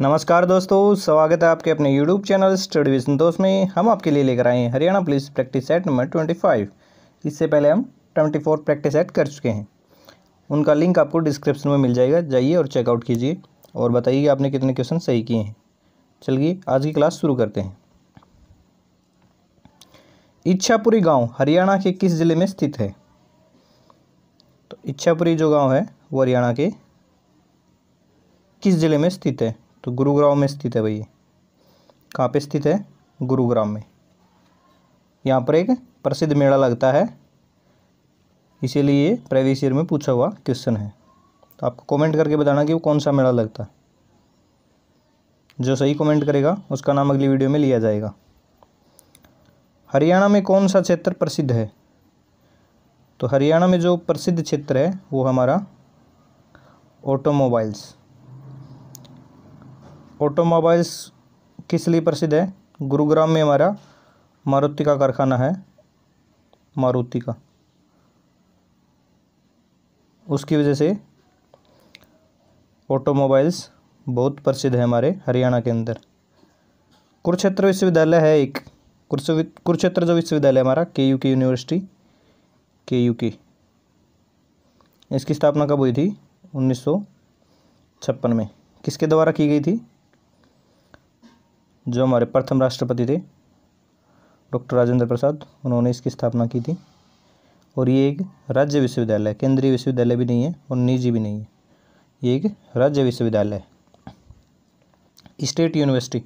नमस्कार दोस्तों स्वागत है आपके अपने यूट्यूब चैनल स्टडी विजन दोस्त में हम आपके लिए लेकर आए हैं Haryana police practice set number twenty five इससे पहले हम ट्वेंटी फोर प्रैक्टिस सेट कर चुके हैं उनका लिंक आपको डिस्क्रिप्शन में मिल जाएगा जाइए और चेकआउट कीजिए और बताइए कि आपने कितने क्वेश्चन सही किए हैं चलिए आज की क्लास शुरू करते हैं इच्छापुरी गाँव हरियाणा के किस ज़िले में स्थित है तो इच्छापुरी जो गाँव है वो हरियाणा के किस ज़िले में स्थित है तो गुरुग्राम में स्थित है भाई कहाँ पे स्थित है गुरुग्राम में यहाँ पर एक प्रसिद्ध मेला लगता है इसीलिए प्रीवियस ईयर में पूछा हुआ क्वेश्चन है तो आपको कमेंट करके बताना कि वो कौन सा मेला लगता है जो सही कमेंट करेगा उसका नाम अगली वीडियो में लिया जाएगा हरियाणा में कौन सा क्षेत्र प्रसिद्ध है तो हरियाणा में जो प्रसिद्ध क्षेत्र है वो हमारा ऑटोमोबाइल्स ऑटोमोबाइल्स किस लिए प्रसिद्ध है गुरुग्राम में हमारा मारुति का कारखाना है मारुति का उसकी वजह से ऑटोमोबाइल्स बहुत प्रसिद्ध है हमारे हरियाणा के अंदर कुरुक्षेत्र विश्वविद्यालय है एक कुरुक्षेत्र जो विश्वविद्यालय हमारा के यू के यूनिवर्सिटी के यू के इसकी स्थापना कब हुई थी उन्नीस सौ छप्पन में किसके द्वारा की गई थी जो हमारे प्रथम राष्ट्रपति थे डॉक्टर राजेंद्र प्रसाद उन्होंने इसकी स्थापना की थी और ये एक राज्य विश्वविद्यालय केंद्रीय विश्वविद्यालय भी नहीं है और निजी भी नहीं है ये एक राज्य विश्वविद्यालय है स्टेट यूनिवर्सिटी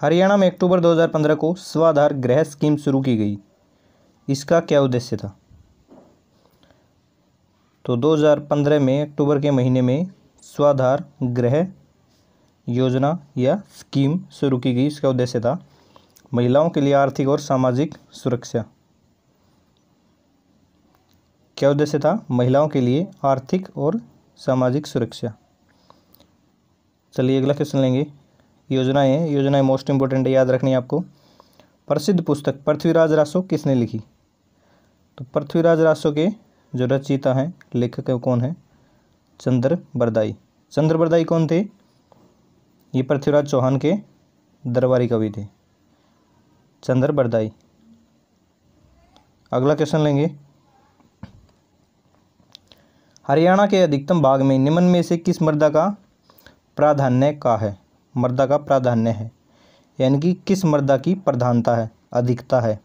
हरियाणा में अक्टूबर 2015 को स्वाधार गृह स्कीम शुरू की गई इसका क्या उद्देश्य था तो 2015 में अक्टूबर के महीने में स्वाधार गृह योजना या स्कीम शुरू की गई इसका उद्देश्य था महिलाओं के लिए आर्थिक और सामाजिक सुरक्षा क्या उद्देश्य था महिलाओं के लिए आर्थिक और सामाजिक सुरक्षा चलिए अगला क्वेश्चन लेंगे योजनाएं योजनाएं मोस्ट इंपॉर्टेंट है याद रखनी है आपको प्रसिद्ध पुस्तक पृथ्वीराज रासो किसने लिखी तो पृथ्वीराज रासो के जो रचयिता हैं लेखक कौन है चंद्र बरदाई चंद्र बरदाई कौन थे ये पृथ्वीराज चौहान के दरबारी कवि थे चंद्र बरदाई अगला क्वेश्चन लेंगे हरियाणा के अधिकतम भाग में निम्न में से किस मृदा का प्राधान्य का है मृदा का प्राधान्य है यानी कि किस मृदा की प्रधानता है अधिकता है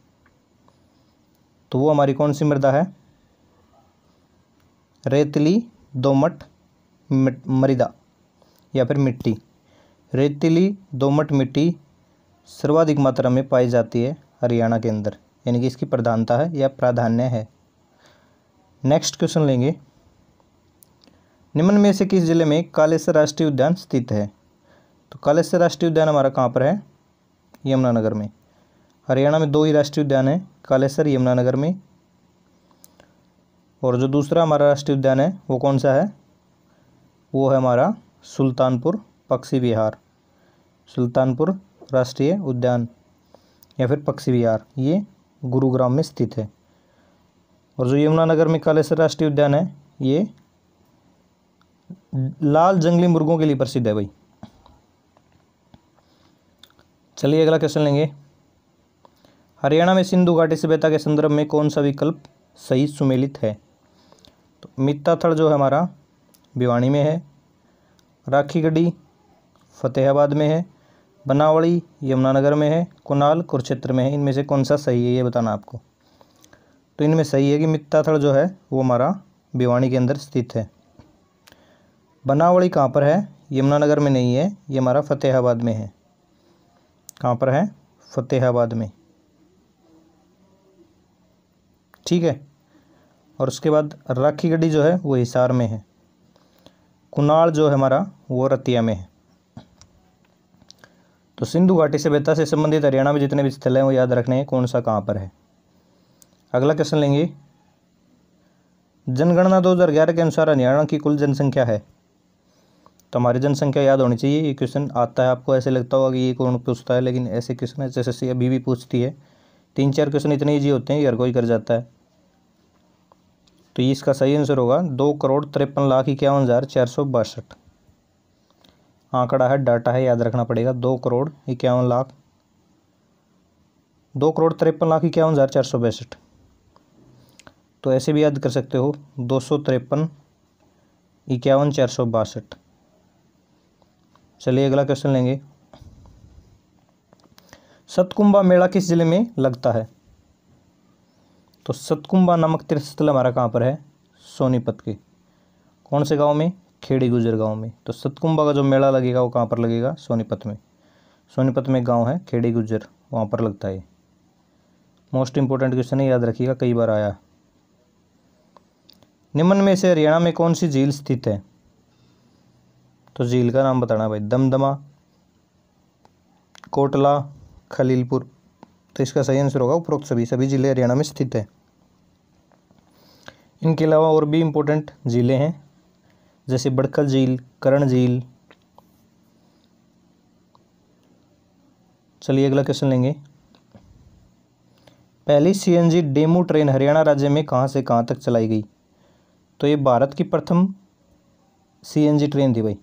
तो वो हमारी कौन सी मृदा है रेतली दोमट मृदा या फिर मिट्टी रेतीली दोमट मिट्टी सर्वाधिक मात्रा में पाई जाती है हरियाणा के अंदर यानी कि इसकी प्रधानता है या प्राधान्य है नेक्स्ट क्वेश्चन लेंगे निम्न में से किस जिले में कालेसर राष्ट्रीय उद्यान स्थित है तो कालेसर राष्ट्रीय उद्यान हमारा कहाँ पर है यमुनानगर में हरियाणा में दो ही राष्ट्रीय उद्यान है कालेसर यमुनानगर में और जो दूसरा हमारा राष्ट्रीय उद्यान है वो कौन सा है वो है हमारा सुल्तानपुर पक्षी विहार सुल्तानपुर राष्ट्रीय उद्यान या फिर पक्षी विहार ये गुरुग्राम में स्थित है और जो यमुनानगर में कालेसर राष्ट्रीय उद्यान है ये लाल जंगली मुर्गों के लिए प्रसिद्ध है भाई चलिए अगला क्वेश्चन लेंगे हरियाणा में सिंधु घाटी सभ्यता के संदर्भ में कौन सा विकल्प सही सुमेलित है तो मित्ताथड़ जो है हमारा भिवानी में है राखी गड्डी फतेहाबाद में है बनावड़ी यमुनानगर में है कुनाल कुरुक्षेत्र में है इनमें से कौन सा सही है ये बताना आपको तो इनमें सही है कि मित्ताथड़ जो है वो हमारा भिवानी के अंदर स्थित है बनावड़ी कहाँ पर है यमुनानगर में नहीं है ये हमारा फतेहाबाद में है कहाँ पर है फतेहाबाद में ठीक है और उसके बाद राखी गढ़ी जो है वो हिसार में है कुनाल जो है हमारा वो रतिया में है तो सिंधु घाटी से बेता से संबंधित हरियाणा में जितने भी स्थल हैं वो याद रखने हैं कौन सा कहाँ पर है अगला क्वेश्चन लेंगे जनगणना 2011 के अनुसार हरियाणा की कुल जनसंख्या है तो हमारी जनसंख्या याद होनी चाहिए ये क्वेश्चन आता है आपको ऐसे लगता होगा कि ये कौन पूछता है लेकिन ऐसे क्वेश्चन एस अभी भी पूछती है तीन चार क्वेश्चन इतने ईजी होते हैं हर कोई कर जाता है तो ये इसका सही आंसर होगा दो करोड़ तिरपन लाख इक्यावन हज़ार चार सौ बासठ आंकड़ा है डाटा है याद रखना पड़ेगा दो करोड़ इक्यावन लाख दो करोड़ तिरपन लाख इक्यावन हज़ार चार सौ बासठ तो ऐसे भी याद कर सकते हो दो सौ तिरपन इक्यावन चार सौ बासठ चलिए अगला क्वेश्चन लेंगे सतकुंभा मेला किस ज़िले में लगता है तो सतकुंबा नामक तीर्थस्थल हमारा कहाँ पर है सोनीपत के कौन से गांव में खेड़ी गुजर गांव में तो सतकुंबा का जो मेला लगेगा वो कहाँ पर लगेगा सोनीपत में सोनीपत में गांव है खेड़ी गुजर वहाँ पर लगता है मोस्ट इम्पोर्टेंट क्वेश्चन है याद रखिएगा कई बार आया निम्न में से हरियाणा में कौन सी झील स्थित है तो झील का नाम बताना भाई दमदमा कोटला खलीलपुर तो इसका सही आंसर होगा उपरोक्त सभी सभी जिले हरियाणा में स्थित है इनके अलावा और भी इम्पोर्टेंट ज़िले हैं जैसे बड़खल झील करण झील चलिए अगला क्वेश्चन लेंगे पहली सीएनजी डेमो ट्रेन हरियाणा राज्य में कहाँ से कहाँ तक चलाई गई तो ये भारत की प्रथम सीएनजी ट्रेन थी भाई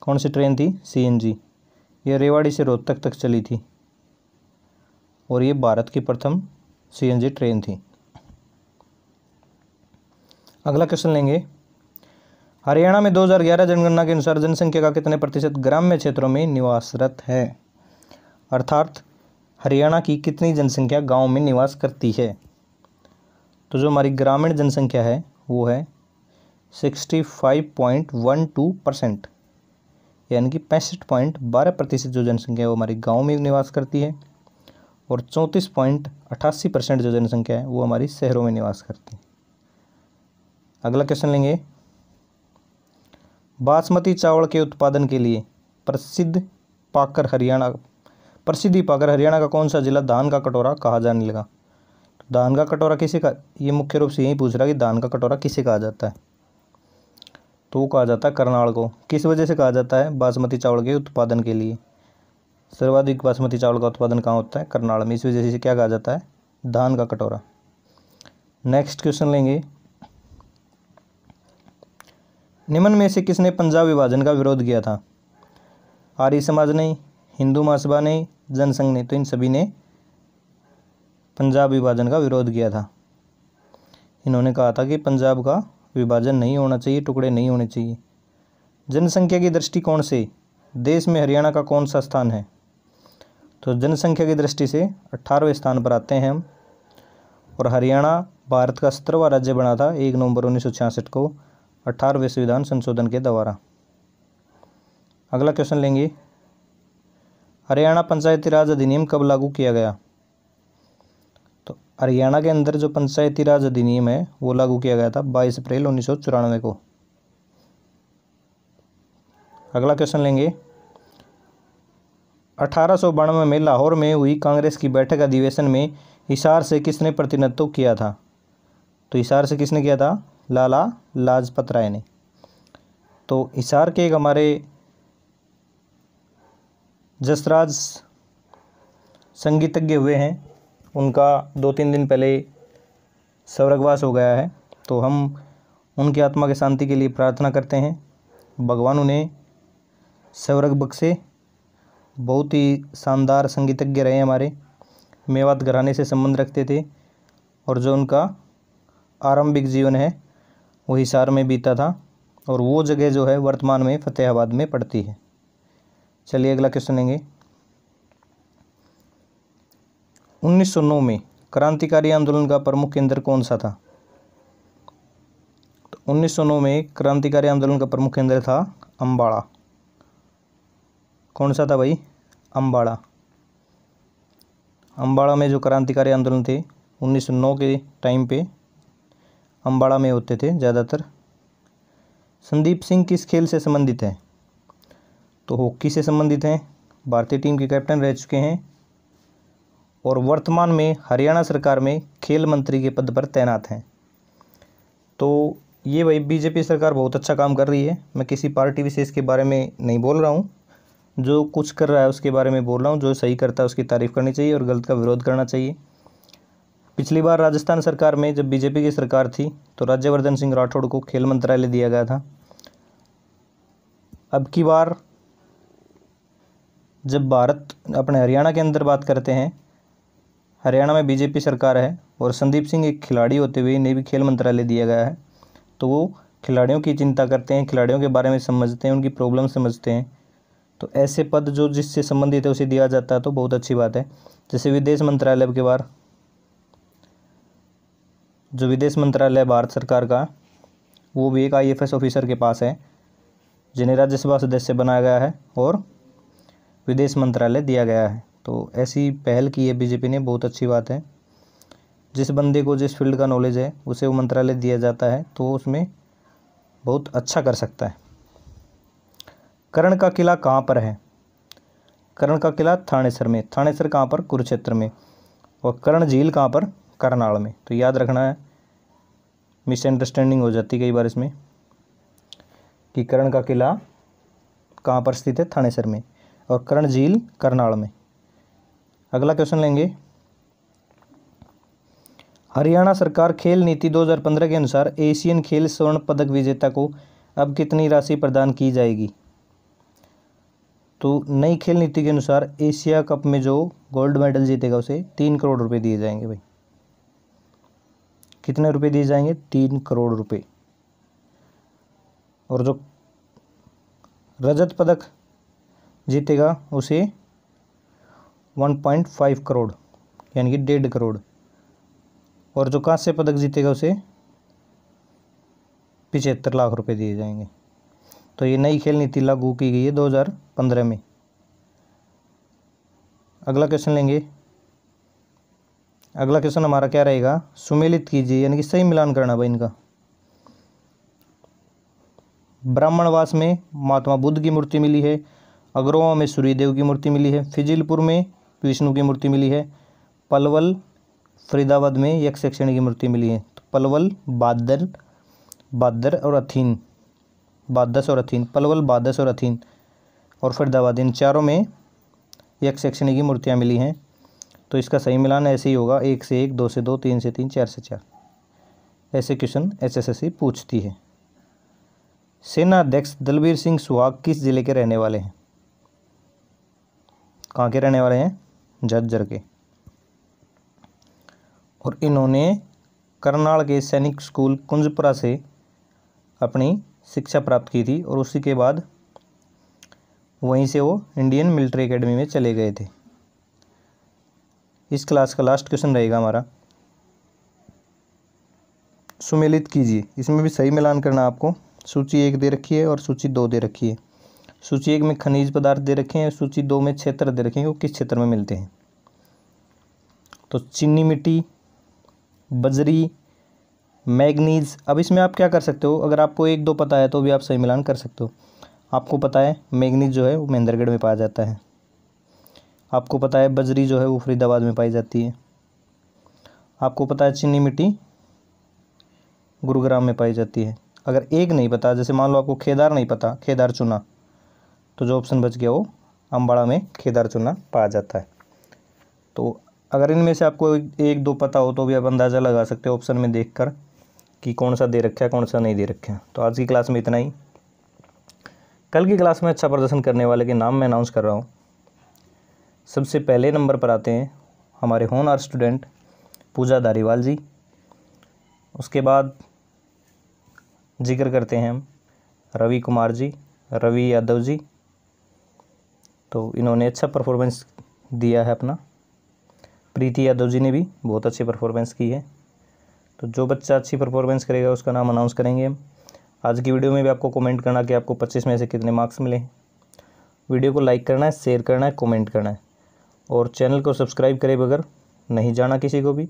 कौन सी ट्रेन थी सीएनजी ये रेवाड़ी से रोहतक तक चली थी और ये भारत की प्रथम सीएनजी ट्रेन थी अगला क्वेश्चन लेंगे हरियाणा में 2011 जनगणना के अनुसार जनसंख्या का कितने प्रतिशत ग्राम्य क्षेत्रों में निवासरत है अर्थात हरियाणा की कितनी जनसंख्या गांव में निवास करती है तो जो हमारी ग्रामीण जनसंख्या है वो है sixty five point one two percent यानी कि पैंसठ पॉइंट बारह प्रतिशत जो जनसंख्या है वो हमारे गांव में निवास करती है और चौंतीस पॉइंट अट्ठासी परसेंट जो जनसंख्या है वो हमारी शहरों में निवास करती है अगला क्वेश्चन लेंगे बासमती चावल के उत्पादन के लिए प्रसिद्ध पाकर हरियाणा प्रसिद्धि पाकर हरियाणा का कौन सा जिला धान का कटोरा कहा जाने लगा तो धान का कटोरा किसे का ये मुख्य रूप से यही पूछ रहा कि धान का कटोरा किसे कहा जाता है तो कहा जाता है करनाल को किस वजह से कहा जाता है बासमती चावल के उत्पादन के लिए सर्वाधिक बासमती चावल का उत्पादन कहाँ होता है करनाल में इस वजह से क्या कहा जाता है धान का कटोरा नेक्स्ट क्वेश्चन लेंगे निम्न में से किसने पंजाब विभाजन का विरोध किया था आर्य समाज ने हिंदू महासभा ने जनसंघ ने तो इन सभी ने पंजाब विभाजन का विरोध किया था इन्होंने कहा था कि पंजाब का विभाजन नहीं होना चाहिए टुकड़े नहीं होने चाहिए जनसंख्या की दृष्टिकोण से देश में हरियाणा का कौन सा स्थान है तो जनसंख्या की दृष्टि से अट्ठारहवें स्थान पर आते हैं हम और हरियाणा भारत का सत्रहवा राज्य बना था एक नवंबर उन्नीस को अट्ठारहवें संविधान संशोधन के द्वारा अगला क्वेश्चन लेंगे हरियाणा पंचायती राज अधिनियम कब लागू किया गया तो हरियाणा के अंदर जो पंचायती राज अधिनियम है वो लागू किया गया था बाईस अप्रैल उन्नीस को अगला क्वेश्चन लेंगे अठारह में लाहौर में हुई कांग्रेस की बैठक अधिवेशन में हिसार से किसने प्रतिनिधित्व किया था तो हिसार से किसने किया था लाला लाजपत राय ने तो हिसार के एक हमारे जसराज संगीतज्ञ हुए हैं उनका दो तीन दिन पहले स्वर्गवास हो गया है तो हम उनकी आत्मा की शांति के लिए प्रार्थना करते हैं भगवान उन्हें स्वर्ग बख्शे बहुत ही शानदार संगीतज्ञ रहे हमारे मेवात घराने से संबंध रखते थे और जो उनका आरंभिक जीवन है वो हिसार में बीता था और वो जगह जो है वर्तमान में फतेहाबाद में पड़ती है चलिए अगला क्वेश्चन लेंगे 1909 में क्रांतिकारी आंदोलन का प्रमुख केंद्र कौन सा था तो 1909 में क्रांतिकारी आंदोलन का प्रमुख केंद्र था अम्बाड़ा कौन सा था भाई अम्बाड़ा अम्बाड़ा में जो क्रांतिकारी आंदोलन थे 1909 के टाइम पे अम्बाड़ा में होते थे ज़्यादातर संदीप सिंह किस खेल से संबंधित हैं तो हॉकी से संबंधित हैं भारतीय टीम के कैप्टन रह चुके हैं और वर्तमान में हरियाणा सरकार में खेल मंत्री के पद पर तैनात हैं तो ये भाई बीजेपी सरकार बहुत अच्छा काम कर रही है मैं किसी पार्टी विशेष के बारे में नहीं बोल रहा हूँ जो कुछ कर रहा है उसके बारे में बोल रहा हूँ जो सही करता है उसकी तारीफ़ करनी चाहिए और गलत का विरोध करना चाहिए पिछली बार राजस्थान सरकार में जब बीजेपी की सरकार थी तो राज्यवर्धन सिंह राठौड़ को खेल मंत्रालय दिया गया था अब की बार जब भारत अपने हरियाणा के अंदर बात करते हैं हरियाणा में बीजेपी सरकार है और संदीप सिंह एक खिलाड़ी होते हुए इन्हें भी खेल मंत्रालय दिया गया है तो वो खिलाड़ियों की चिंता करते हैं खिलाड़ियों के बारे में समझते हैं उनकी प्रॉब्लम समझते हैं तो ऐसे पद जो जिससे संबंधित है उसे दिया जाता है तो बहुत अच्छी बात है जैसे विदेश मंत्रालय के बार जो विदेश मंत्रालय भारत सरकार का वो भी एक आईएफएस ऑफिसर के पास है जिन्हें राज्यसभा सदस्य बनाया गया है और विदेश मंत्रालय दिया गया है तो ऐसी पहल की है बीजेपी ने बहुत अच्छी बात है जिस बंदे को जिस फील्ड का नॉलेज है उसे वो मंत्रालय दिया जाता है तो उसमें बहुत अच्छा कर सकता है करण का किला कहाँ पर है करण का किला थानेसर में थानेसर कहाँ पर कुरुक्षेत्र में और करण झील कहाँ पर करनाल में तो याद रखना है मिसअंडरस्टैंडिंग हो जाती कई बार इसमें कि करण का किला कहाँ पर स्थित है थानेसर में और करण झील करनाल में अगला क्वेश्चन लेंगे हरियाणा सरकार खेल नीति 2015 के अनुसार एशियन खेल स्वर्ण पदक विजेता को अब कितनी राशि प्रदान की जाएगी तो नई खेल नीति के अनुसार एशिया कप में जो गोल्ड मेडल जीतेगा उसे तीन करोड़ रुपए दिए जाएंगे भाई कितने रुपए दिए जाएंगे तीन करोड़ रुपए और जो रजत पदक जीतेगा उसे वन पॉइंट फाइव करोड़ यानी कि डेढ़ करोड़ और जो कांस्य पदक जीतेगा उसे पिछहत्तर लाख रुपए दिए जाएंगे तो ये नई खेल नीति लागू की गई है 2015 में अगला क्वेश्चन लेंगे अगला क्वेश्चन हमारा क्या रहेगा सुमेलित कीजिए यानी कि सही मिलान करना भाई इनका ब्राह्मणवास में महात्मा बुद्ध की मूर्ति मिली है अग्रोवा में सूर्यदेव की मूर्ति मिली है फिजिलपुर में विष्णु की मूर्ति मिली है पलवल फरीदाबाद में यक्षक्षिणी की मूर्ति मिली है तो पलवल बादल बादर और अथीन बादस और अथीन पलवल बादस और अथीन और फरदाबाद इन चारों में एक सेक्शन की मूर्तियाँ मिली हैं तो इसका सही मिलान ऐसे ही होगा एक से एक दो से दो तीन से तीन चार से चार ऐसे क्वेश्चन एसएसएससी पूछती है सेना अध्यक्ष दलबीर सिंह सुहाग किस ज़िले के रहने वाले हैं कहाँ के रहने वाले हैं झज्जर के और इन्होंने करनाल के सैनिक स्कूल कुंजपुरा से अपनी शिक्षा प्राप्त की थी और उसी के बाद वहीं से वो इंडियन मिलिट्री एकेडमी में चले गए थे इस क्लास का लास्ट क्वेश्चन रहेगा हमारा सुमेलित कीजिए इसमें भी सही मिलान करना आपको सूची एक दे रखी है और सूची दो दे रखी है सूची एक में खनिज पदार्थ दे रखे हैं सूची दो में क्षेत्र दे रखे हैं वो किस क्षेत्र में मिलते हैं तो चीनी मिट्टी बजरी मैगनीज़ अब इसमें आप क्या कर सकते हो अगर आपको एक दो पता है तो भी आप सही मिलान कर सकते हो आपको पता है मैगनीज जो है वो महेंद्रगढ़ में पाया जाता है आपको पता है बजरी जो है वो फरीदाबाद में पाई जाती है आपको पता है चीनी मिट्टी गुरुग्राम में पाई जाती है अगर एक नहीं पता जैसे मान लो आपको खेदार नहीं पता खेदार चुना तो जो ऑप्शन बच गया वो अम्बाड़ा में खेदार चुना पाया जाता है तो अगर इनमें से आपको एक दो पता हो तो भी आप अंदाज़ा लगा सकते हो ऑप्शन में देखकर कि कौन सा दे रखा है कौन सा नहीं दे रखा है तो आज की क्लास में इतना ही कल की क्लास में अच्छा प्रदर्शन करने वाले के नाम मैं अनाउंस कर रहा हूँ सबसे पहले नंबर पर आते हैं हमारे होनहार स्टूडेंट पूजा धारीवाल जी उसके बाद जिक्र करते हैं हम रवि कुमार जी रवि यादव जी तो इन्होंने अच्छा परफॉर्मेंस दिया है अपना प्रीति यादव जी ने भी बहुत अच्छी परफॉर्मेंस की है तो जो बच्चा अच्छी परफॉर्मेंस करेगा उसका नाम अनाउंस करेंगे आज की वीडियो में भी आपको कमेंट करना कि आपको पच्चीस में से कितने मार्क्स मिले वीडियो को लाइक करना है शेयर करना है कमेंट करना है और चैनल को सब्सक्राइब करें बगैर नहीं जाना किसी को भी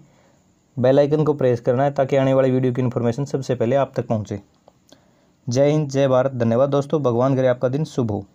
बेल आइकन को प्रेस करना है ताकि आने वाली वीडियो की इन्फॉर्मेशन सबसे पहले आप तक पहुँचे जय हिंद जय भारत धन्यवाद दोस्तों भगवान करे आपका दिन शुभ हो